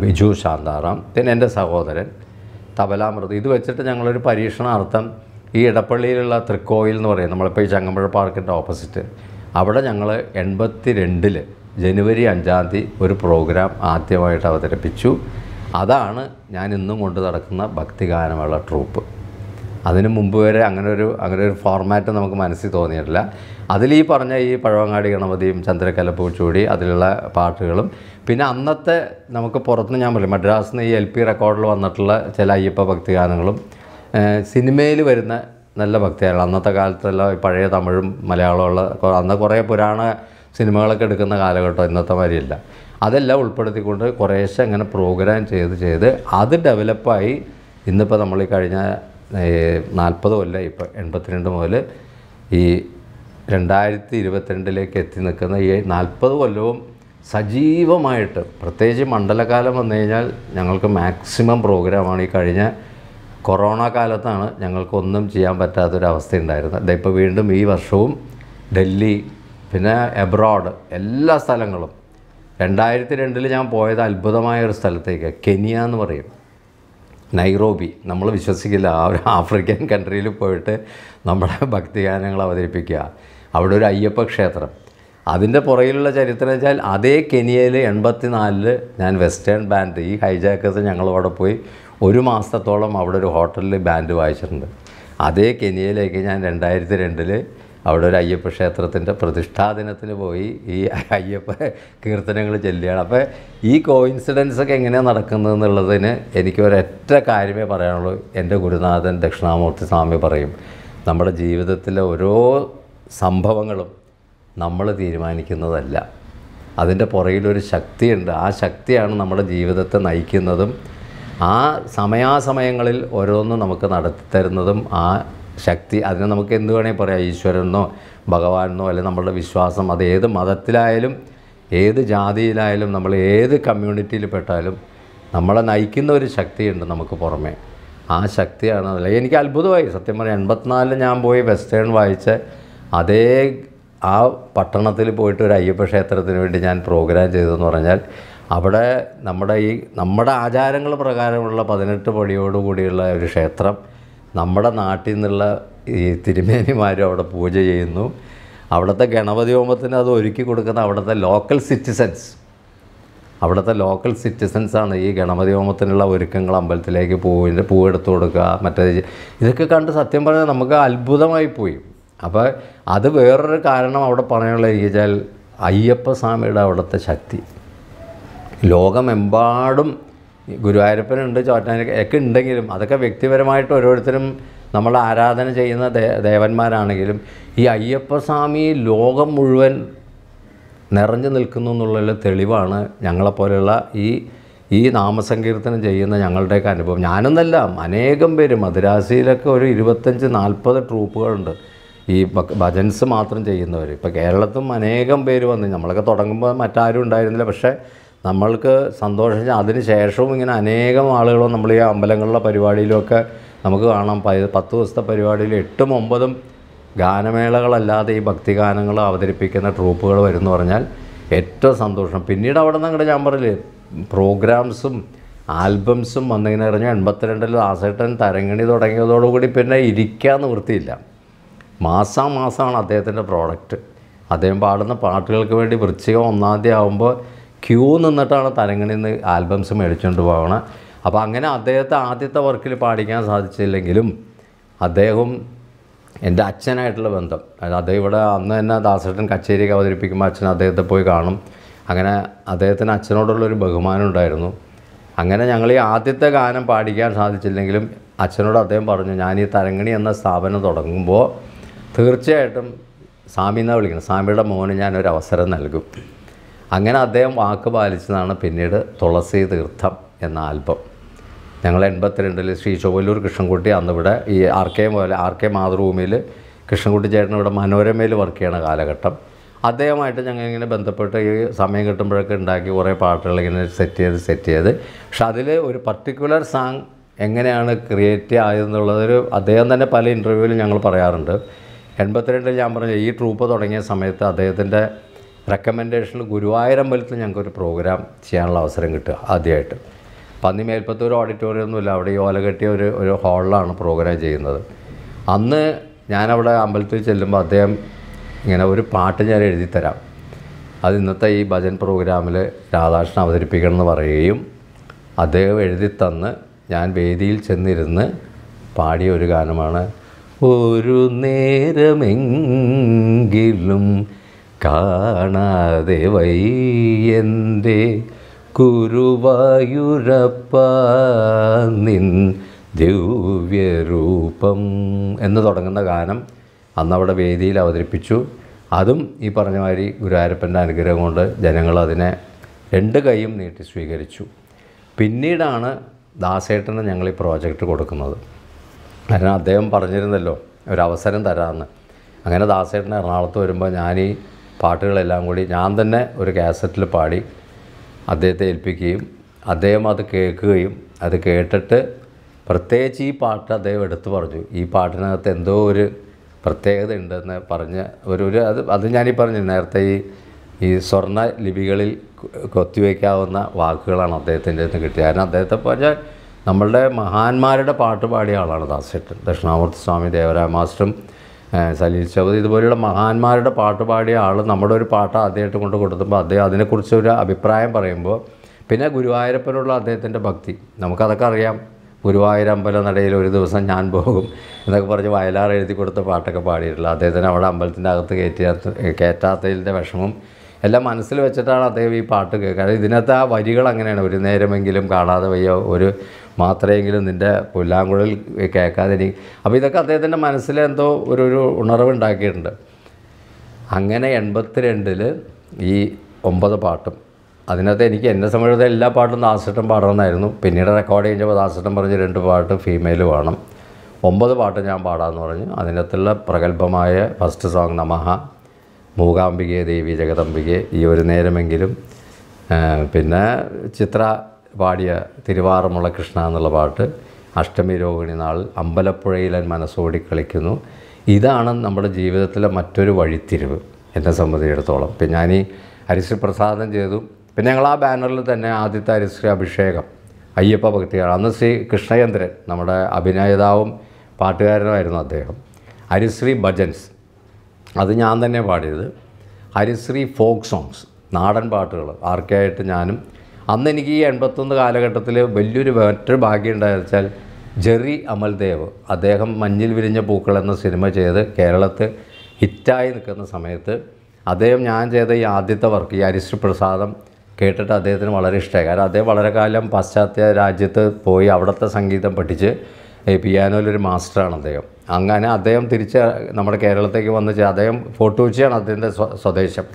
ബിജു ശാന്താറാം പിന്നെ എൻ്റെ സഹോദരൻ തബലാമൃത് ഇത് വെച്ചിട്ട് ഞങ്ങളൊരു പരീക്ഷണാർത്ഥം ഈ ഇടപ്പള്ളിയിലുള്ള തൃക്കോയിൽ എന്ന് പറയും നമ്മളിപ്പോൾ ഈ ചങ്ങമ്പുഴ പാർക്കിൻ്റെ ഓപ്പോസിറ്റ് അവിടെ ഞങ്ങൾ എൺപത്തി രണ്ടിൽ ജനുവരി അഞ്ചാം തീയതി ഒരു പ്രോഗ്രാം ആദ്യമായിട്ട് അവതരിപ്പിച്ചു അതാണ് ഞാൻ ഇന്നും കൊണ്ട് നടക്കുന്ന ഭക്തിഗാനമുള്ള ട്രൂപ്പ് അതിന് മുമ്പ് വരെ അങ്ങനെ ഒരു അങ്ങനെ ഒരു ഫോർമാറ്റ് നമുക്ക് മനസ്സിൽ തോന്നിയിട്ടില്ല അതിൽ ഈ പറഞ്ഞ ഈ പഴവങ്ങാടി ഗണപതിയും ചന്ദ്രക്കലപ്പൂച്ചൂടി അതിലുള്ള പാട്ടുകളും പിന്നെ അന്നത്തെ നമുക്ക് പുറത്ത് ഞാൻ പറയും മദ്രാസിൽ നിന്ന് ഈ എൽ പി റെക്കോർഡിൽ വന്നിട്ടുള്ള ചില അയ്യപ്പ ഭക്തിഗാനങ്ങളും സിനിമയിൽ വരുന്ന നല്ല ഭക്തിയാണ് അന്നത്തെ കാലത്തുള്ള പഴയ തമിഴും മലയാളമുള്ള അന്ന് കുറേ പുരാണ സിനിമകളൊക്കെ എടുക്കുന്ന കാലഘട്ടം ഇന്നത്തെ മാതിരിയില്ല അതെല്ലാം ഉൾപ്പെടുത്തിക്കൊണ്ട് കുറേശ്ശെ അങ്ങനെ പ്രോഗ്രാം ചെയ്ത് ചെയ്ത് അത് ഡെവലപ്പായി ഇന്നിപ്പോൾ നമ്മൾ ഈ കഴിഞ്ഞ നാൽപ്പത് കൊല്ലം ഇപ്പം എൺപത്തിരണ്ട് മുതൽ ഈ രണ്ടായിരത്തി ഇരുപത്തിരണ്ടിലേക്ക് എത്തി നിൽക്കുന്ന ഈ നാൽപ്പത് കൊല്ലവും സജീവമായിട്ട് പ്രത്യേകിച്ച് മണ്ഡലകാലം വന്നു കഴിഞ്ഞാൽ ഞങ്ങൾക്ക് മാക്സിമം പ്രോഗ്രാമാണ് ഈ കഴിഞ്ഞ കൊറോണ കാലത്താണ് ഞങ്ങൾക്കൊന്നും ചെയ്യാൻ പറ്റാത്തൊരവസ്ഥ ഉണ്ടായിരുന്നത് ഇപ്പോൾ വീണ്ടും ഈ വർഷവും ഡൽഹി പിന്നെ എബ്രോഡ് എല്ലാ സ്ഥലങ്ങളും രണ്ടായിരത്തി രണ്ടിൽ ഞാൻ പോയത് അത്ഭുതമായ ഒരു സ്ഥലത്തേക്ക് കെനിയ എന്ന് പറയും നൈറോബി നമ്മൾ വിശ്വസിക്കില്ല ആ ഒരു ആഫ്രിക്കൻ കൺട്രിയിൽ പോയിട്ട് നമ്മുടെ ഭക്തിഗാനങ്ങൾ അവതരിപ്പിക്കുക അവിടെ ഒരു അയ്യപ്പ ക്ഷേത്രം അതിൻ്റെ പുറകിലുള്ള ചരിത്രം വെച്ചാൽ അതേ കെനിയയിൽ എൺപത്തി നാലില് ഞാൻ വെസ്റ്റേൺ ബാൻഡ് ഈ ഹൈജാക്കേഴ്സ് ഞങ്ങൾ അവിടെ പോയി ഒരു മാസത്തോളം അവിടെ ഒരു ഹോട്ടലിൽ ബാൻഡ് വായിച്ചിട്ടുണ്ട് അതേ കെനിയയിലേക്ക് ഞാൻ രണ്ടായിരത്തി രണ്ടിൽ അവിടെ ഒരു അയ്യപ്പ ക്ഷേത്രത്തിൻ്റെ പ്രതിഷ്ഠാദിനത്തിന് പോയി ഈ അയ്യപ്പ കീർത്തനങ്ങൾ ചെല്ലുകയാണ് അപ്പോൾ ഈ കോയിൻസിഡൻസ് ഒക്കെ എങ്ങനെയാണ് നടക്കുന്നത് എന്നുള്ളതിന് എനിക്ക് ഒരൊറ്റ കാര്യമേ പറയാനുള്ളൂ എൻ്റെ ഗുരുനാഥൻ ദക്ഷിണാമൂർത്തി സ്വാമി പറയും നമ്മുടെ ജീവിതത്തിലെ ഓരോ സംഭവങ്ങളും നമ്മൾ തീരുമാനിക്കുന്നതല്ല അതിൻ്റെ പുറയിലൊരു ശക്തിയുണ്ട് ആ ശക്തിയാണ് നമ്മുടെ ജീവിതത്തെ നയിക്കുന്നതും ആ സമയാസമയങ്ങളിൽ ഓരോന്നും നമുക്ക് നടത്തി തരുന്നതും ആ ശക്തി അതിനെ നമുക്ക് എന്ത് വേണമെങ്കിൽ പറയാം ഈശ്വരനെന്നോ ഭഗവാനെന്നോ അല്ലെങ്കിൽ നമ്മളുടെ വിശ്വാസം അത് ഏത് മതത്തിലായാലും ഏത് ജാതിയിലായാലും നമ്മൾ ഏത് കമ്മ്യൂണിറ്റിയിൽ പെട്ടാലും നമ്മളെ നയിക്കുന്ന ഒരു ശക്തിയുണ്ട് നമുക്ക് പുറമേ ആ ശക്തിയാണ് അല്ലെങ്കിൽ എനിക്ക് അത്ഭുതമായി സത്യം പറയാം എൺപത്തിനാലിൽ ഞാൻ പോയി വെസ്റ്റേൺ വായിച്ച അതേ ആ പട്ടണത്തിൽ പോയിട്ട് ഒരു അയ്യപ്പ ക്ഷേത്രത്തിന് വേണ്ടി ഞാൻ പ്രോഗ്രാം ചെയ്തതെന്ന് പറഞ്ഞാൽ അവിടെ നമ്മുടെ ഈ നമ്മുടെ ആചാരങ്ങൾ പ്രകാരമുള്ള പതിനെട്ട് പടിയോടുകൂടിയുള്ള ഒരു ക്ഷേത്രം നമ്മുടെ നാട്ടിൽ നിന്നുള്ള ഈ തിരുമേനിമാരും അവിടെ പൂജ ചെയ്യുന്നു അവിടുത്തെ ഗണപതി ഹോമത്തിന് അത് ഒരുക്കി കൊടുക്കുന്ന അവിടുത്തെ ലോക്കൽ സിറ്റിസൻസ് അവിടുത്തെ ലോക്കൽ സിറ്റിസൻസാണ് ഈ ഗണപതി ഹോമത്തിനുള്ള ഒരുക്കങ്ങൾ അമ്പലത്തിലേക്ക് പൂവിൻ്റെ പൂവെടുത്ത് കൊടുക്കുക മറ്റേ ഇതൊക്കെ കണ്ട് സത്യം പറഞ്ഞാൽ നമുക്ക് അത്ഭുതമായി പോയി അപ്പോൾ അത് വേറൊരു കാരണം അവിടെ പറയാനുള്ള അയ്യപ്പ അയ്യപ്പസ്വാമിയുടെ അവിടുത്തെ ശക്തി ലോകമെമ്പാടും ഗുരുവായൂരപ്പനുണ്ട് ചോറ്റാനൊക്കെ ഉണ്ടെങ്കിലും അതൊക്കെ വ്യക്തിപരമായിട്ട് ഓരോരുത്തരും നമ്മൾ ആരാധന ചെയ്യുന്ന ദേവന്മാരാണെങ്കിലും ഈ അയ്യപ്പസ്വാമി ലോകം മുഴുവൻ നിറഞ്ഞു നിൽക്കുന്നു എന്നുള്ള തെളിവാണ് ഞങ്ങളെപ്പോലെയുള്ള ഈ ഈ നാമസങ്കീർത്തനം ചെയ്യുന്ന ഞങ്ങളുടെയൊക്കെ അനുഭവം ഞാനെന്നല്ല അനേകം പേര് മദ്രാസിയിലൊക്കെ ഒരു ഇരുപത്തഞ്ച് നാൽപ്പത് ട്രൂപ്പുകളുണ്ട് ഈ ഭജൻസ് മാത്രം ചെയ്യുന്നവർ ഇപ്പോൾ കേരളത്തും അനേകം പേര് വന്ന് നമ്മളൊക്കെ തുടങ്ങുമ്പോൾ മറ്റാരും ഉണ്ടായിരുന്നില്ല പക്ഷേ നമ്മൾക്ക് സന്തോഷം അതിന് ശേഷവും ഇങ്ങനെ അനേകം ആളുകളും നമ്മൾ ഈ അമ്പലങ്ങളിലെ പരിപാടിയിലുമൊക്കെ നമുക്ക് കാണാം പത്ത് ദിവസത്തെ പരിപാടിയിൽ എട്ടും ഒമ്പതും ഗാനമേളകളല്ലാതെ ഈ ഭക്തിഗാനങ്ങൾ അവതരിപ്പിക്കുന്ന ട്രൂപ്പുകൾ വരുമെന്ന് പറഞ്ഞാൽ ഏറ്റവും സന്തോഷം പിന്നീട് അവിടെ നിന്ന് ഞാൻ പറയില്ലേ പ്രോഗ്രാംസും ആൽബംസും വന്നിങ്ങനെ പറഞ്ഞാൽ എൺപത്തിരണ്ടിൽ ആസേട്ടൻ തരങ്ങണി തുടങ്ങിയതോടുകൂടി പിന്നെ ഇരിക്കാൻ നിവൃത്തിയില്ല മാസാമാസമാണ് അദ്ദേഹത്തിൻ്റെ പ്രോഡക്റ്റ് അദ്ദേഹം പാടുന്ന പാട്ടുകൾക്ക് വേണ്ടി വൃശ്ചികം ഒന്നാം തീയതി ആകുമ്പോൾ ക്യൂ നിന്നിട്ടാണ് തരങ്ങളിൽ നിന്ന് ആൽബംസ് മേടിച്ചുകൊണ്ട് പോകണം അപ്പോൾ അങ്ങനെ അദ്ദേഹത്തെ ആദ്യത്തെ വർക്കിൽ പാടിക്കാൻ സാധിച്ചില്ലെങ്കിലും അദ്ദേഹം എൻ്റെ അച്ഛനായിട്ടുള്ള ബന്ധം അദ്ദേഹം ഇവിടെ അന്ന് തന്നെ ദാസേട്ടൻ കച്ചേരിയൊക്കെ അവതരിപ്പിക്കുമ്പോൾ അച്ഛൻ അദ്ദേഹത്തെ പോയി കാണും അങ്ങനെ അദ്ദേഹത്തിന് അച്ഛനോടുള്ളൊരു ബഹുമാനം ഉണ്ടായിരുന്നു അങ്ങനെ ഞങ്ങൾ ഈ ആദ്യത്തെ ഗാനം പാടിക്കാൻ സാധിച്ചില്ലെങ്കിലും അച്ഛനോട് അദ്ദേഹം പറഞ്ഞു ഞാൻ ഈ തരങ്ങണി എന്ന സ്ഥാപനം തുടങ്ങുമ്പോൾ തീർച്ചയായിട്ടും സ്വാമി എന്നാണ് വിളിക്കുന്നത് സ്വാമിയുടെ മോന് ഞാനൊരു അവസരം നൽകും അങ്ങനെ അദ്ദേഹം വാക്ക് പാലിച്ചതാണ് പിന്നീട് തുളസി തീർത്ഥം എന്ന ആൽബം ഞങ്ങൾ എൺപത്തിരണ്ടിൽ ശ്രീ ചോവല്ലൂർ കൃഷ്ണൻകുട്ടി അന്നിവിടെ ഈ ആർ കെ ആർ കെ മാതൃഭൂമിയിൽ കൃഷ്ണൻകുട്ടി ചേട്ടൻ ഇവിടെ മനോരമയിൽ വർക്ക് ചെയ്യണ കാലഘട്ടം അദ്ദേഹമായിട്ട് ഞങ്ങൾ ഇങ്ങനെ ബന്ധപ്പെട്ട് ഈ സമയം കിട്ടുമ്പോഴൊക്കെ ഉണ്ടാക്കി കുറേ പാട്ടുകൾ ഇങ്ങനെ സെറ്റ് ചെയ്ത് സെറ്റ് ചെയ്ത് പക്ഷെ അതിൽ ഒരു പർട്ടിക്കുലർ സാങ് എങ്ങനെയാണ് ക്രിയേറ്റ് ആയതെന്നുള്ളതൊരു അദ്ദേഹം തന്നെ പല ഇൻ്റർവ്യൂവിലും ഞങ്ങൾ പറയാറുണ്ട് എൺപത്തിരണ്ടിൽ ഞാൻ പറഞ്ഞു ഈ ട്രൂപ്പ് തുടങ്ങിയ സമയത്ത് അദ്ദേഹത്തിൻ്റെ റെക്കമെൻഡേഷനിൽ ഗുരുവായൂർ അമ്പലത്തിൽ ഞങ്ങൾക്കൊരു പ്രോഗ്രാം ചെയ്യാനുള്ള അവസരം കിട്ടുക ആദ്യമായിട്ട് അപ്പം അന്ന് ഒരു ഓഡിറ്റോറിയം ഒന്നുമില്ല അവിടെ ഈ ഓല കെട്ടിയ ഒരു ഒരു ഹാളിലാണ് പ്രോഗ്രാം ചെയ്യുന്നത് അന്ന് ഞാനവിടെ അമ്പലത്തിൽ ചെല്ലുമ്പോൾ അദ്ദേഹം ഇങ്ങനെ ഒരു പാട്ട് ഞാൻ എഴുതിത്തരാം അത് ഇന്നത്തെ ഈ ഭജൻ പ്രോഗ്രാമിൽ രാധാകൃഷ്ണൻ അവതരിപ്പിക്കണം എന്ന് പറയുകയും അദ്ദേഹം എഴുതി തന്ന് ഞാൻ വേദിയിൽ ചെന്നിരുന്ന് പാടിയ ഒരു ഗാനമാണ് ഒരു നേരമെങ്കിലും കാണാതെ വയ്യന്തേ കുരുവായൂരപ്പ നിൻ ദിവ്യരൂപം എന്ന് തുടങ്ങുന്ന ഗാനം അന്നവിടെ വേദിയിൽ അവതരിപ്പിച്ചു അതും ഈ പറഞ്ഞ മാതിരി ഗുരുവായൂരപ്പൻ്റെ അനുഗ്രഹം കൊണ്ട് ജനങ്ങൾ അതിനെ രണ്ട് കൈയും നീട്ടി സ്വീകരിച്ചു പിന്നീടാണ് ദാസേട്ടന് ഞങ്ങൾ ഈ പ്രോജക്റ്റ് കൊടുക്കുന്നത് കാരണം അദ്ദേഹം പറഞ്ഞിരുന്നല്ലോ ഒരവസരം തരാമെന്ന് അങ്ങനെ ദാസേട്ടൻ എറണാകുളത്ത് വരുമ്പോൾ ഞാൻ ഈ പാട്ടുകളെല്ലാം കൂടി ഞാൻ തന്നെ ഒരു കാസറ്റിൽ പാടി അദ്ദേഹത്തെ ഏൽപ്പിക്കുകയും അദ്ദേഹം അത് കേൾക്കുകയും അത് കേട്ടിട്ട് പ്രത്യേകിച്ച് ഈ പാട്ട് അദ്ദേഹം എടുത്തു പറഞ്ഞു ഈ പാട്ടിനകത്ത് എന്തോ ഒരു പ്രത്യേകത ഉണ്ടെന്ന് പറഞ്ഞ് ഒരു ഒരു അത് അത് ഞാനീ പറഞ്ഞു നേരത്തെ ഈ ഈ സ്വർണ്ണ ലിപികളിൽ കൊത്തിവെക്കാവുന്ന വാക്കുകളാണ് അദ്ദേഹത്തിൻ്റെ അടുത്ത് കിട്ടിയത് കാരണം അദ്ദേഹത്തെ പറഞ്ഞാൽ നമ്മളുടെ മഹാന്മാരുടെ പാട്ട് പാടിയ ആളാണ് ദാസേട്ടൻ ദക്ഷിണാമൂർത്തി സ്വാമി ദേവരായ സലീൽ ചൗധരി ഇതുപോലെയുള്ള മഹാന്മാരുടെ പാട്ട് പാടിയ ആൾ നമ്മുടെ ഒരു പാട്ട് ആദ്യമായിട്ട് കൊണ്ട് കൊടുത്തുമ്പോൾ അദ്ദേഹം അതിനെക്കുറിച്ച് ഒരു അഭിപ്രായം പറയുമ്പോൾ പിന്നെ ഗുരുവായൂരപ്പനുള്ള അദ്ദേഹത്തിൻ്റെ ഭക്തി നമുക്കതൊക്കെ അറിയാം ഗുരുവായൂർ അമ്പലനടയിൽ ഒരു ദിവസം ഞാൻ പോകും എന്നൊക്കെ പറഞ്ഞ് വയലാർ എഴുതി കൊടുത്ത പാട്ടൊക്കെ പാടിയിട്ടുള്ള അദ്ദേഹത്തിന് അവിടെ അമ്പലത്തിൻ്റെ അകത്ത് കയറ്റാത്ത കയറ്റാത്തതിൻ്റെ വിഷമം എല്ലാം മനസ്സിൽ വെച്ചിട്ടാണ് അദ്ദേഹം ഈ പാട്ട് കേൾക്കുക ഇതിനകത്ത് ആ വരികൾ അങ്ങനെയാണ് ഒരു നേരമെങ്കിലും കാണാതെ വയ്യ ഒരു മാത്രമെങ്കിലും നിൻ്റെ പുല്ലാങ്കുഴൽ കേൾക്കാതെ ഇനി അപ്പോൾ ഇതൊക്കെ അദ്ദേഹത്തിൻ്റെ മനസ്സിൽ എന്തോ ഒരു ഒരു ഉണർവുണ്ടാക്കിയിട്ടുണ്ട് അങ്ങനെ എൺപത്തിരണ്ടിൽ ഈ ഒമ്പത് പാട്ടും അതിനകത്ത് എനിക്ക് എന്നെ സംബന്ധിച്ച എല്ലാ പാട്ടും ദാസട്ടം പാടണമെന്നായിരുന്നു പിന്നീട് റെക്കോർഡ് ചെയ്യുമ്പോൾ ദാസട്ടം പറഞ്ഞ് രണ്ട് പാട്ട് ഫീമെയിൽ വേണം ഒമ്പത് പാട്ട് ഞാൻ പാടാമെന്ന് പറഞ്ഞു അതിനകത്തുള്ള പ്രഗത്ഭമായ ഫസ്റ്റ് സോങ് നമഹ മൂകാംബികയെ ദേവി ജഗദംബികയെ ഈ ഒരു നേരമെങ്കിലും പിന്നെ ചിത്ര പാടിയ തിരുവാറുമുള്ള കൃഷ്ണ എന്നുള്ള പാട്ട് അഷ്ടമി രോഹിണി നാൾ അമ്പലപ്പുഴയിലൻ മനസ്സോടി കളിക്കുന്നു ഇതാണ് നമ്മുടെ ജീവിതത്തിലെ മറ്റൊരു വഴിത്തിരിവ് എന്നെ സംബന്ധിച്ചിടത്തോളം പിന്നെ ഞാൻ ഈ അരിശ്രീ പ്രസാദം ചെയ്തു പിന്നെ ഞങ്ങൾ ആ ബാനറിൽ തന്നെ ആദ്യത്തെ അരിശ്രീ അഭിഷേകം അയ്യപ്പ ഭക്തികൾ അന്ന് ശ്രീ കൃഷ്ണചന്ദ്രൻ നമ്മുടെ അഭിനേതാവും പാട്ടുകാരനുമായിരുന്നു അദ്ദേഹം ഹരിശ്രീ ഭജൻസ് അത് ഞാൻ തന്നെ പാടിയത് ഹരിശ്രീ ഫോക്ക് സോങ്സ് നാടൻ പാട്ടുകൾ ആർക്കായിട്ട് ഞാനും അന്ന് എനിക്ക് ഈ എൺപത്തൊന്ന് കാലഘട്ടത്തിൽ വലിയൊരു മറ്റൊരു ഭാഗ്യം ഉണ്ടായെന്ന് വെച്ചാൽ ജെറി അമൽദേവ് അദ്ദേഹം മഞ്ഞിൽ വിരിഞ്ഞ പൂക്കൾ എന്ന സിനിമ ചെയ്ത് കേരളത്തിൽ ഹിറ്റായി നിൽക്കുന്ന സമയത്ത് അദ്ദേഹം ഞാൻ ചെയ്ത ഈ ആദ്യത്തെ വർക്ക് ഈ ഹരിശ്രീ പ്രസാദം കേട്ടിട്ട് അദ്ദേഹത്തിന് വളരെ ഇഷ്ടമായി കാരണം അദ്ദേഹം വളരെ കാലം പാശ്ചാത്യ രാജ്യത്ത് പോയി അവിടുത്തെ സംഗീതം പഠിച്ച് പിയാനോയിലൊരു മാസ്റ്ററാണ് അദ്ദേഹം അങ്ങനെ അദ്ദേഹം തിരിച്ച് നമ്മുടെ കേരളത്തേക്ക് വന്ന് അദ്ദേഹം ഫോർട്ട് കൊച്ചിയാണ് അദ്ദേഹത്തിൻ്റെ സ്വദേശം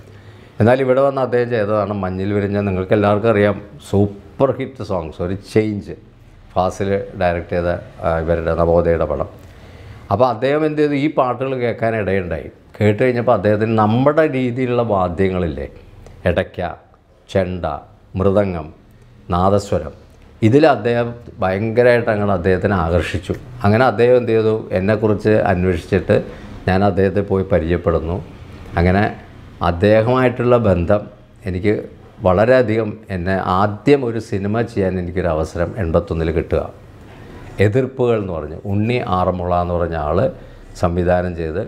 എന്നാൽ ഇവിടെ വന്ന് അദ്ദേഹം ചെയ്തതാണ് മഞ്ഞിൽ വിരിഞ്ഞ നിങ്ങൾക്ക് എല്ലാവർക്കും അറിയാം സൂപ്പർ ഹിറ്റ് സോങ്സ് ഒരു ചേഞ്ച് ഫാസിൽ ഡയറക്റ്റ് ചെയ്ത ഇവരുടെ നവോദയുടെ പടം അപ്പോൾ അദ്ദേഹം എന്ത് ചെയ്തു ഈ പാട്ടുകൾ കേൾക്കാൻ ഇടയുണ്ടായി കേട്ട് കഴിഞ്ഞപ്പോൾ അദ്ദേഹത്തിന് നമ്മുടെ രീതിയിലുള്ള വാദ്യങ്ങളില്ലേ ഇടയ്ക്ക ചെണ്ട മൃദംഗം നാദസ്വരം ഇതിൽ അദ്ദേഹം ഭയങ്കരമായിട്ട് അങ്ങനെ അദ്ദേഹത്തിനെ ആകർഷിച്ചു അങ്ങനെ അദ്ദേഹം എന്ത് ചെയ്തു എന്നെക്കുറിച്ച് അന്വേഷിച്ചിട്ട് ഞാൻ അദ്ദേഹത്തെ പോയി പരിചയപ്പെടുന്നു അങ്ങനെ അദ്ദേഹമായിട്ടുള്ള ബന്ധം എനിക്ക് വളരെയധികം എന്നെ ആദ്യം ഒരു സിനിമ ചെയ്യാൻ എനിക്കൊരു അവസരം എൺപത്തൊന്നിൽ കിട്ടുക എതിർപ്പുകൾ എന്ന് പറഞ്ഞു ഉണ്ണി ആറന്മുള എന്ന് പറഞ്ഞ ആൾ സംവിധാനം ചെയ്ത്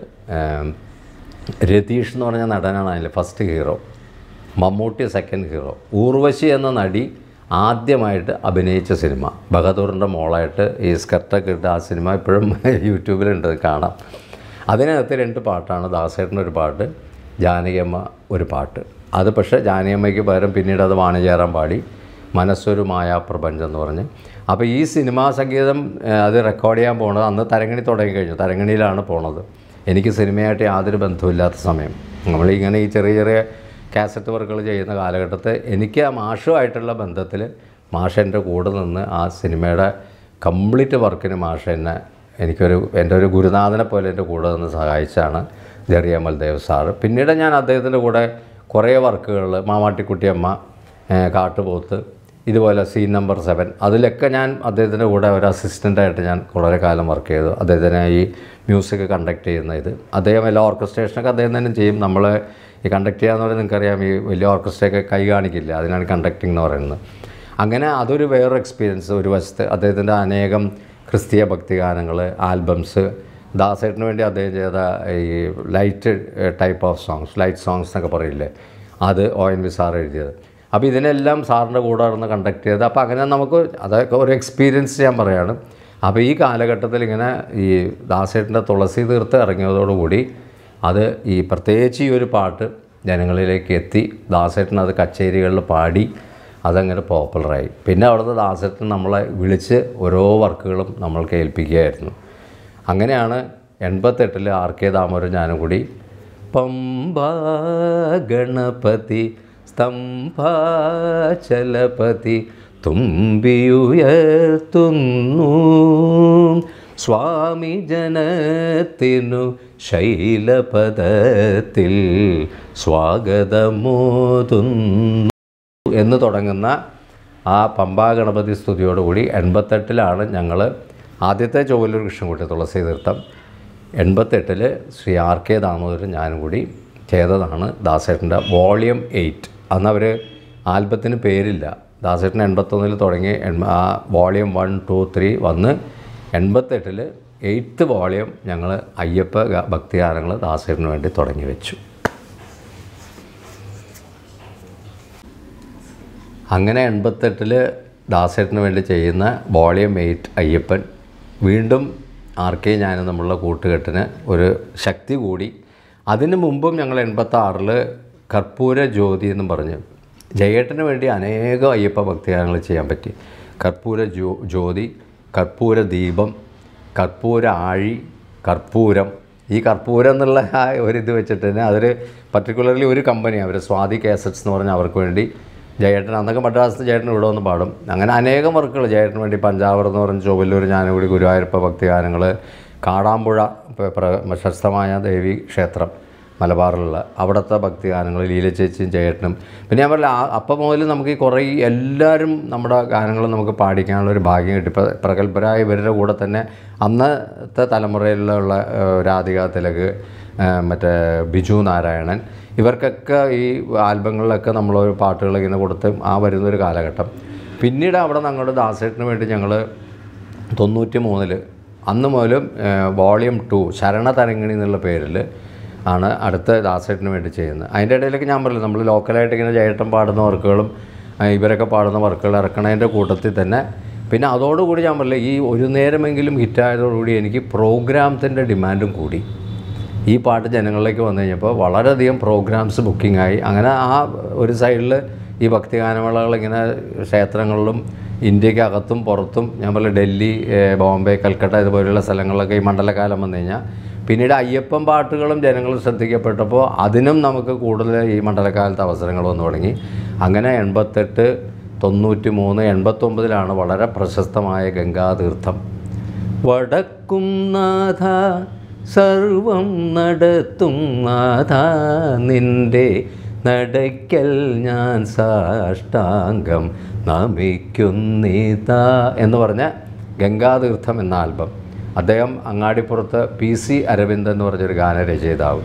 രതീഷ് എന്ന് പറഞ്ഞ നടനാണ് അതിൽ first hero Mammootty second hero Urvashi എന്ന നടി ആദ്യമായിട്ട് അഭിനയിച്ച സിനിമ ബഹദൂറിൻ്റെ മോളായിട്ട് ഈ സ്കർട്ടൊക്കെ ഇട്ട് ആ സിനിമ ഇപ്പോഴും യൂട്യൂബിലുണ്ട് കാണാം അതിനകത്ത് രണ്ട് പാട്ടാണ് ദാസേട്ടൻ്റെ ഒരു പാട്ട് ജാനകിയമ്മ ഒരു പാട്ട് അത് പക്ഷേ ജാനകിയമ്മയ്ക്ക് പകരം പിന്നീട് അത് വാണിചേരാൻ പാടി മനസ്സൊരു മായാപ്രപഞ്ചം എന്ന് പറഞ്ഞ് അപ്പോൾ ഈ സിനിമാ സംഗീതം അത് റെക്കോർഡ് ചെയ്യാൻ പോണത് അന്ന് തരങ്ങണി തുടങ്ങി കഴിഞ്ഞു തരങ്ങണിയിലാണ് പോണത് എനിക്ക് സിനിമയായിട്ട് യാതൊരു ബന്ധമില്ലാത്ത സമയം നമ്മളിങ്ങനെ ഈ ചെറിയ ചെറിയ കാസറ്റ് വർക്കുകൾ ചെയ്യുന്ന കാലഘട്ടത്തിൽ എനിക്ക് ആ മാഷുമായിട്ടുള്ള ബന്ധത്തിൽ മാഷ എൻ്റെ കൂടെ നിന്ന് ആ സിനിമയുടെ കംപ്ലീറ്റ് വർക്കിന് മാഷ എന്നെ എനിക്കൊരു എൻ്റെ ഒരു ഗുരുനാഥനെ പോലെ എൻ്റെ കൂടെ നിന്ന് സഹായിച്ചാണ് ജെറിയമ്മൽ ദേവ് സാറ് പിന്നീട് ഞാൻ അദ്ദേഹത്തിൻ്റെ കൂടെ കുറേ വർക്കുകൾ മാമാട്ടിക്കുട്ടിയമ്മ കാട്ടുപോത്ത് ഇതുപോലെ സീൻ നമ്പർ സെവൻ അതിലൊക്കെ ഞാൻ അദ്ദേഹത്തിൻ്റെ കൂടെ ഒരു അസിസ്റ്റൻ്റായിട്ട് ഞാൻ വളരെ കാലം വർക്ക് ചെയ്തു അദ്ദേഹത്തിനെ ഈ മ്യൂസിക് കണ്ടക്ട് ചെയ്യുന്ന ഇത് അദ്ദേഹം എല്ലാ ഓർക്കസ്ട്രേഷനൊക്കെ അദ്ദേഹം തന്നെ ചെയ്യും നമ്മൾ ഈ കണ്ടക്ട് ചെയ്യാന്ന് പറയുന്നത് നിങ്ങൾക്കറിയാം ഈ വലിയ ഓർക്കസ്ട്രയൊക്കെ കൈ കാണിക്കില്ല അതിനാണ് കണ്ടക്ടിങ് എന്ന് പറയുന്നത് അങ്ങനെ അതൊരു വേറൊരു എക്സ്പീരിയൻസ് ഒരു വശത്ത് അദ്ദേഹത്തിൻ്റെ അനേകം ക്രിസ്തീയ ഭക്തിഗാനങ്ങൾ ആൽബംസ് ദാസേട്ടിന് വേണ്ടി അദ്ദേഹം ചെയ്ത ഈ light type of songs light songs എന്നൊക്കെ പറയില്ലേ അത് ഒ എൻ വി സാർ എഴുതിയത് അപ്പോൾ ഇതിനെല്ലാം സാറിൻ്റെ കൂടെ ആയിരുന്നു കണ്ടക്ട് ചെയ്തത് അപ്പോൾ അങ്ങനെ നമുക്ക് അതൊക്കെ ഒരു എക്സ്പീരിയൻസ് ഞാൻ പറയുകയാണ് അപ്പോൾ ഈ കാലഘട്ടത്തിൽ ഇങ്ങനെ ഈ ദാസേട്ടിൻ്റെ തുളസി തീർത്ത് ഇറങ്ങിയതോടുകൂടി അത് ഈ പ്രത്യേകിച്ച് ഈ ഒരു പാട്ട് ജനങ്ങളിലേക്ക് എത്തി ദാസേട്ടൻ അത് കച്ചേരികളിൽ പാടി അതങ്ങനെ പോപ്പുലറായി പിന്നെ അവിടുത്തെ ദാസേട്ടൻ നമ്മളെ വിളിച്ച് ഓരോ വർക്കുകളും നമ്മൾക്ക് ഏൽപ്പിക്കുകയായിരുന്നു അങ്ങനെയാണ് എൺപത്തെട്ടിൽ ആർ കെ ദാമോരൻ ഞാനും കൂടി പമ്പ ഗണപതി സ്തംഭാചലപതി തുമ്പിയുയർത്തുന്നു സ്വാമി ജനത്തിനു ശൈലപദത്തിൽ സ്വാഗതമോതുന്നു എന്ന് തുടങ്ങുന്ന ആ പമ്പാ ഗണപതി സ്തുതിയോടുകൂടി എൺപത്തെട്ടിലാണ് ഞങ്ങൾ ആദ്യത്തെ ചോവല്ലൂർ കൃഷ്ണൻകുട്ടി തുളസി തീർത്ഥം എൺപത്തെട്ടിൽ ശ്രീ ആർ കെ ദാമോദരൻ ഞാനും കൂടി ചെയ്തതാണ് ദാസേട്ടൻ്റെ വോളിയം എയ്റ്റ് അന്ന് അവർ ആൽബത്തിന് പേരില്ല ദാസേട്ടൻ എൺപത്തൊന്നിൽ തുടങ്ങി ആ വോളിയം വൺ ടു ത്രീ വന്ന് എൺപത്തെട്ടിൽ എയ്ത്ത് വോളിയം ഞങ്ങൾ അയ്യപ്പ ഭക്തിഗാനങ്ങൾ ദാസേട്ടന് വേണ്ടി തുടങ്ങി വെച്ചു അങ്ങനെ എൺപത്തെട്ടിൽ ദാസേട്ടന് വേണ്ടി ചെയ്യുന്ന വോളിയം എയ്റ്റ് അയ്യപ്പൻ വീണ്ടും ആർ കെ ഞാനും നമ്മളുടെ കൂട്ടുകെട്ടിന് ഒരു ശക്തി കൂടി അതിന് മുമ്പും ഞങ്ങൾ എൺപത്താറിൽ കർപ്പൂര ജ്യോതി എന്ന് പറഞ്ഞ് ജയേട്ടന് വേണ്ടി അനേകം അയ്യപ്പ ഭക്തിഗാനങ്ങൾ ചെയ്യാൻ പറ്റി കർപ്പൂര ജ്യോ ജ്യോതി കർപ്പൂര ദീപം കർപ്പൂര ആഴി കർപ്പൂരം ഈ കർപ്പൂരം എന്നുള്ള ആ ഒരിത് വെച്ചിട്ട് തന്നെ അതൊരു പർട്ടിക്കുലർലി ഒരു കമ്പനി അവർ സ്വാതി കാസറ്റ്സ് എന്ന് പറഞ്ഞാൽ അവർക്ക് വേണ്ടി ജയേട്ടൻ അന്നൊക്കെ മദ്രാസിൽ ജയേട്ടൻ ഇവിടെ വന്ന് പാടും അങ്ങനെ അനേകം വർക്കുകൾ ജയേട്ടന് വേണ്ടി പഞ്ചാവർ എന്ന് പറഞ്ഞ് ചൊവ്വല്ലൂർ ഞാനുകൂടി ഗുരുവായൂരപ്പ ഭക്തിഗാനങ്ങൾ കാടാമ്പുഴ പ്രശസ്തമായ ദേവി ക്ഷേത്രം മലബാറിലുള്ള അവിടുത്തെ ഭക്തിഗാനങ്ങൾ ലീലച്ചേച്ചിയും ചേട്ടനും പിന്നെ ഞാൻ പറഞ്ഞില്ല അപ്പം മുതൽ നമുക്ക് ഈ കുറേ എല്ലാവരും നമ്മുടെ ഗാനങ്ങൾ നമുക്ക് പാടിക്കാനുള്ളൊരു ഭാഗ്യം കിട്ടി പ്രഗത്ഭരായ ഇവരുടെ കൂടെ തന്നെ അന്നത്തെ തലമുറയിലുള്ള രാധിക തിലക് മറ്റേ ബിജു നാരായണൻ ഇവർക്കൊക്കെ ഈ ആൽബങ്ങളിലൊക്കെ നമ്മൾ പാട്ടുകൾ ഇങ്ങനെ കൊടുത്ത് ആ വരുന്നൊരു കാലഘട്ടം പിന്നീട് അവിടെ ഞങ്ങളുടെ ദാസേട്ടിന് വേണ്ടി ഞങ്ങൾ തൊണ്ണൂറ്റി മൂന്നിൽ അന്ന് മുതലും വോളിയം ടു തരങ്ങിണി എന്നുള്ള പേരിൽ ആണ് അടുത്ത ദാസേട്ടിന് വേണ്ടി ചെയ്യുന്നത് അതിൻ്റെ ഇടയിലൊക്കെ ഞാൻ പറഞ്ഞു നമ്മൾ ലോക്കലായിട്ട് ഇങ്ങനെ ജയേട്ടൻ പാടുന്ന വർക്കുകളും ഇവരൊക്കെ പാടുന്ന വർക്കുകൾ ഇറക്കണതിൻ്റെ കൂട്ടത്തിൽ തന്നെ പിന്നെ അതോടുകൂടി ഞാൻ പറഞ്ഞില്ല ഈ ഒരു നേരമെങ്കിലും ഹിറ്റായതോടുകൂടി എനിക്ക് പ്രോഗ്രാംസിൻ്റെ ഡിമാൻഡും കൂടി ഈ പാട്ട് ജനങ്ങളിലേക്ക് വന്നു കഴിഞ്ഞപ്പോൾ വളരെയധികം പ്രോഗ്രാംസ് ബുക്കിംഗ് ആയി അങ്ങനെ ആ ഒരു സൈഡിൽ ഈ ഭക്തിഗാനമേളകൾ ഇങ്ങനെ ക്ഷേത്രങ്ങളിലും ഇന്ത്യക്ക് അകത്തും പുറത്തും ഞാൻ പറഞ്ഞ ഡൽഹി ബോംബെ കൽക്കട്ട ഇതുപോലെയുള്ള സ്ഥലങ്ങളിലൊക്കെ ഈ മണ്ഡലകാലം വന്നു കഴിഞ്ഞാൽ പിന്നീട് അയ്യപ്പം പാട്ടുകളും ജനങ്ങൾ ശ്രദ്ധിക്കപ്പെട്ടപ്പോൾ അതിനും നമുക്ക് കൂടുതൽ ഈ മണ്ഡലകാലത്ത് അവസരങ്ങൾ വന്നു തുടങ്ങി അങ്ങനെ എൺപത്തെട്ട് തൊണ്ണൂറ്റി മൂന്ന് എൺപത്തൊമ്പതിലാണ് വളരെ പ്രശസ്തമായ ഗംഗാതീർത്ഥം വടക്കും നാഥ സർവം നടത്തും നാഥ നിൻ്റെ നടയ്ക്കൽ ഞാൻ സാഷ്ടാംഗം നമിക്കുന്നീത എന്ന് പറഞ്ഞ ഗംഗാതീർത്ഥം എന്ന ആൽബം അദ്ദേഹം അങ്ങാടിപ്പുറത്ത് പി സി അരവിന്ദ് എന്ന് പറഞ്ഞൊരു ഗാനരചയിതാവ്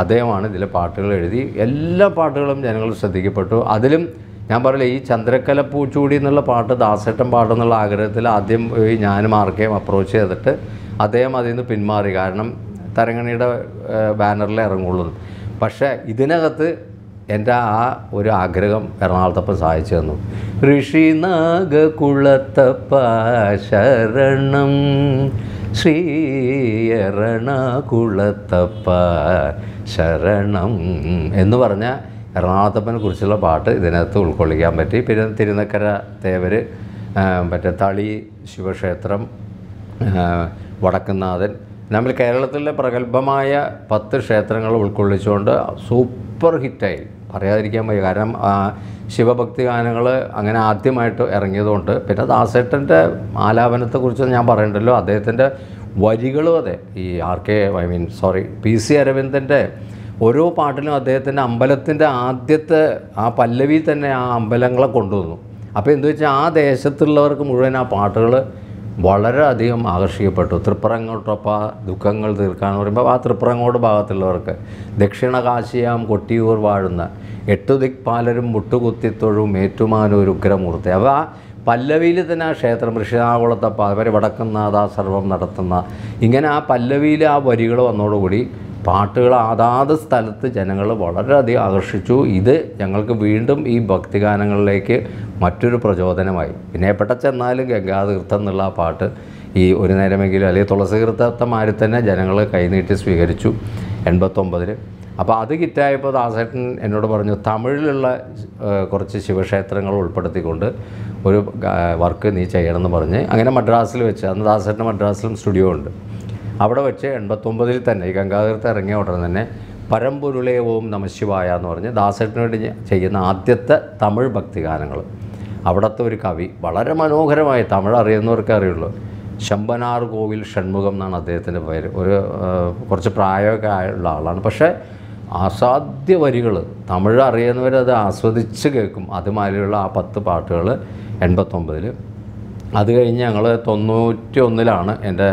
അദ്ദേഹമാണ് ഇതിലെ പാട്ടുകൾ എഴുതി എല്ലാ പാട്ടുകളും ജനങ്ങൾ ശ്രദ്ധിക്കപ്പെട്ടു അതിലും ഞാൻ പറയില്ല ഈ ചന്ദ്രക്കല പൂച്ചൂടി എന്നുള്ള പാട്ട് ദാസേട്ടൻ പാട്ടെന്നുള്ള ആഗ്രഹത്തിൽ ആദ്യം പോയി ഞാനും ആർക്കെയും അപ്രോച്ച് ചെയ്തിട്ട് അദ്ദേഹം അതിൽ നിന്ന് പിന്മാറി കാരണം തരങ്ങണിയുടെ ബാനറിൽ ഇറങ്ങുള്ളൂ പക്ഷേ ഇതിനകത്ത് എൻ്റെ ആ ഒരു ആഗ്രഹം എറണാകുളത്തപ്പൻ സഹായിച്ചു തന്നു നാഗകുളത്തപ്പ ശരണം ശ്രീയറണകുളത്തപ്പ ശരണം എന്ന് പറഞ്ഞ എറണാകുളത്തപ്പനെ കുറിച്ചുള്ള പാട്ട് ഇതിനകത്ത് ഉൾക്കൊള്ളിക്കാൻ പറ്റി പിന്നെ തിരുനക്കര തേവർ മറ്റേ തളി ശിവക്ഷേത്രം വടക്കുന്നാഥൻ നമ്മൾ കേരളത്തിലെ പ്രഗത്ഭമായ പത്ത് ക്ഷേത്രങ്ങൾ ഉൾക്കൊള്ളിച്ചുകൊണ്ട് സൂപ്പർ ഹിറ്റായി പറയാതിരിക്കാൻ വയ്യ കാരണം ശിവഭക്തി ഗാനങ്ങൾ അങ്ങനെ ആദ്യമായിട്ട് ഇറങ്ങിയതുകൊണ്ട് പിന്നെ ദാസേട്ടൻ്റെ ആലാപനത്തെക്കുറിച്ച് ഞാൻ പറയണ്ടല്ലോ അദ്ദേഹത്തിൻ്റെ വരികളും അതെ ഈ R K I mean sorry P C അരവിന്ദൻ്റെ ഓരോ പാട്ടിലും അദ്ദേഹത്തിൻ്റെ അമ്പലത്തിൻ്റെ ആദ്യത്തെ ആ പല്ലവി തന്നെ ആ അമ്പലങ്ങളെ കൊണ്ടുവന്നു അപ്പോൾ എന്തു വെച്ചാൽ ആ ദേശത്തുള്ളവർക്ക് മുഴുവൻ ആ പാട്ടുകൾ വളരെയധികം ആകർഷിക്കപ്പെട്ടു തൃപ്രങ്ങോട്ടൊപ്പ ദുഃഖങ്ങൾ തീർക്കാൻ പറയുമ്പോൾ ആ തൃപ്രങ്ങോട് ഭാഗത്തുള്ളവർക്ക് ദക്ഷിണ കാശിയാം കൊട്ടിയൂർ വാഴുന്ന എട്ടു ദിക്പാലരും മുട്ടുകുത്തിത്തൊഴും ഏറ്റുമാനൂർ ഉഗ്രമൂർത്തി അപ്പോൾ ആ പല്ലവിയിൽ തന്നെ ആ ക്ഷേത്രം ഋഷിനാകുളത്തെ പവര് വടക്കുന്നാഥ സർവം നടത്തുന്ന ഇങ്ങനെ ആ പല്ലവിയിൽ ആ വരികൾ വന്നതോടുകൂടി പാട്ടുകൾ അതാത് സ്ഥലത്ത് ജനങ്ങൾ വളരെയധികം ആകർഷിച്ചു ഇത് ഞങ്ങൾക്ക് വീണ്ടും ഈ ഭക്തിഗാനങ്ങളിലേക്ക് മറ്റൊരു പ്രചോദനമായി പിന്നെ എപ്പോഴെ ചെന്നാലും ഗംഗാതീർത്ഥം എന്നുള്ള ആ പാട്ട് ഈ ഒരു നേരമെങ്കിലും അല്ലെങ്കിൽ മാരി തന്നെ ജനങ്ങൾ കൈനീട്ടി സ്വീകരിച്ചു എൺപത്തൊമ്പതിൽ അപ്പോൾ അത് കിറ്റായപ്പോൾ ദാസേട്ടൻ എന്നോട് പറഞ്ഞു തമിഴിലുള്ള കുറച്ച് ശിവക്ഷേത്രങ്ങൾ ഉൾപ്പെടുത്തിക്കൊണ്ട് ഒരു വർക്ക് നീ ചെയ്യണമെന്ന് പറഞ്ഞ് അങ്ങനെ മദ്രാസിൽ വെച്ച് അന്ന് ദാസേട്ടൻ മദ്രാസിലും സ്റ്റുഡിയോ ഉണ്ട് അവിടെ വെച്ച് എൺപത്തൊമ്പതിൽ തന്നെ ഈ ഗംഗാധരത്ത് ഇറങ്ങിയ ഉടനെ തന്നെ പരമ്പൊരുളേ ഓം നമശിവായ എന്ന് പറഞ്ഞ് ദാസേട്ടന് വേണ്ടി ചെയ്യുന്ന ആദ്യത്തെ തമിഴ് ഭക്തിഗാനങ്ങൾ അവിടുത്തെ ഒരു കവി വളരെ മനോഹരമായി തമിഴ് അറിയുന്നവർക്കേ അറിയുള്ളൂ ശമ്പനാർ കോവിൽ ഷൺമുഖം എന്നാണ് അദ്ദേഹത്തിൻ്റെ പേര് ഒരു കുറച്ച് പ്രായമൊക്കെ ആയുള്ള ആളാണ് പക്ഷേ അസാധ്യ വരികൾ തമിഴ് അറിയുന്നവരത് ആസ്വദിച്ച് കേൾക്കും അതുമാതിരിയുള്ള ആ പത്ത് പാട്ടുകൾ എൺപത്തൊമ്പതിൽ അത് കഴിഞ്ഞ് ഞങ്ങൾ തൊണ്ണൂറ്റി ഒന്നിലാണ് എൻ്റെ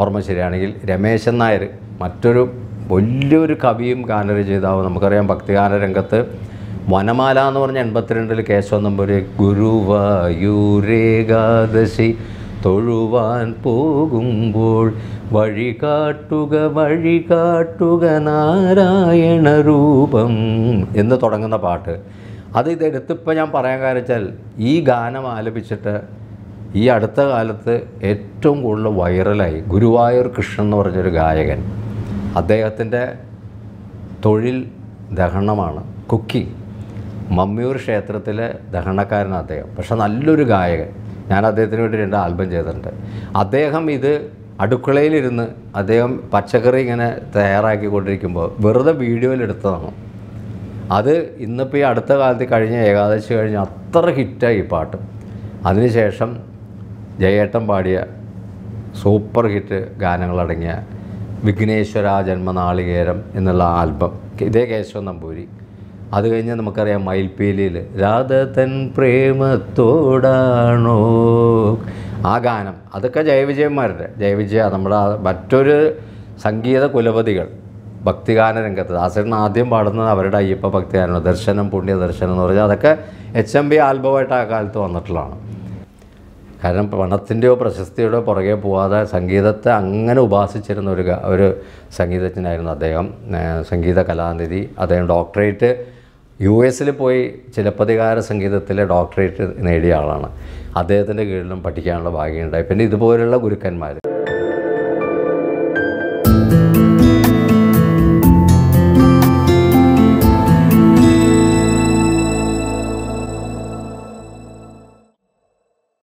ഓർമ്മ ശരിയാണെങ്കിൽ രമേശൻ നായർ മറ്റൊരു വലിയൊരു കവിയും ഗാനരചയിതാവും നമുക്കറിയാം ഭക്തിഗാന രംഗത്ത് വനമാല എന്ന് പറഞ്ഞ എൺപത്തിരണ്ടിൽ കേശവൻ നമ്പൂരി ഗുരുവായൂരേകാദശി തൊഴുവാൻ പോകുമ്പോൾ വഴി കാട്ടുക വഴി കാട്ടുക നാരായണ രൂപം എന്ന് തുടങ്ങുന്ന പാട്ട് അത് ഇതെടുത്തിപ്പോൾ ഞാൻ പറയാൻ കാര്യം വെച്ചാൽ ഈ ഗാനം ആലപിച്ചിട്ട് ഈ അടുത്ത കാലത്ത് ഏറ്റവും കൂടുതൽ വൈറലായി ഗുരുവായൂർ കൃഷ്ണൻ എന്ന് പറഞ്ഞൊരു ഗായകൻ അദ്ദേഹത്തിൻ്റെ തൊഴിൽ ദഹനമാണ് കുക്കിംഗ് മമ്മിയൂർ ക്ഷേത്രത്തിലെ ദഹനക്കാരനാണ് അദ്ദേഹം പക്ഷെ നല്ലൊരു ഗായകൻ ഞാൻ അദ്ദേഹത്തിന് വേണ്ടി രണ്ട് ആൽബം ചെയ്തിട്ടുണ്ട് അദ്ദേഹം ഇത് അടുക്കളയിലിരുന്ന് അദ്ദേഹം പച്ചക്കറി ഇങ്ങനെ തയ്യാറാക്കി കൊണ്ടിരിക്കുമ്പോൾ വെറുതെ വീഡിയോയിലെടുത്തതാണ് അത് ഇന്നിപ്പോൾ ഈ അടുത്ത കാലത്ത് കഴിഞ്ഞ ഏകാദശി കഴിഞ്ഞ് അത്ര ഹിറ്റായി ഈ പാട്ട് അതിനുശേഷം ജയേട്ടൻ പാടിയ സൂപ്പർ ഹിറ്റ് ഗാനങ്ങളടങ്ങിയ വിഘ്നേശ്വര ജന്മനാളികേരം എന്നുള്ള ആൽബം ഇതേ കേശവൻ നമ്പൂരി അത് കഴിഞ്ഞാൽ നമുക്കറിയാം മയിൽപ്പീലിയിൽ തൻ പ്രേമത്തോടാണോ ആ ഗാനം അതൊക്കെ ജയവിജയന്മാരുടെ ജയവിജയ നമ്മുടെ മറ്റൊരു സംഗീത കുലപതികൾ ഭക്തിഗാന രംഗത്ത് ദാസൻ ആദ്യം പാടുന്നത് അവരുടെ അയ്യപ്പ ഭക്തിഗാനമാണ് ദർശനം പുണ്യ ദർശനം എന്ന് പറഞ്ഞാൽ അതൊക്കെ എച്ച് എം ബി ആൽബമായിട്ട് ആ കാലത്ത് വന്നിട്ടുള്ളതാണ് കാരണം പണത്തിൻ്റെയോ പ്രശസ്തിയുടെയോ പുറകെ പോവാതെ സംഗീതത്തെ അങ്ങനെ ഉപാസിച്ചിരുന്ന ഒരു ഒരു സംഗീതജ്ഞനായിരുന്നു അദ്ദേഹം സംഗീത കലാനിധി അദ്ദേഹം ഡോക്ടറേറ്റ് യു എസിൽ പോയി ചിലപ്പതികാര സംഗീതത്തിലെ ഡോക്ടറേറ്റ് നേടിയ ആളാണ് അദ്ദേഹത്തിൻ്റെ കീഴിലും പഠിക്കാനുള്ള ഭാഗ്യമുണ്ടായി പിന്നെ ഇതുപോലുള്ള ഗുരുക്കന്മാർ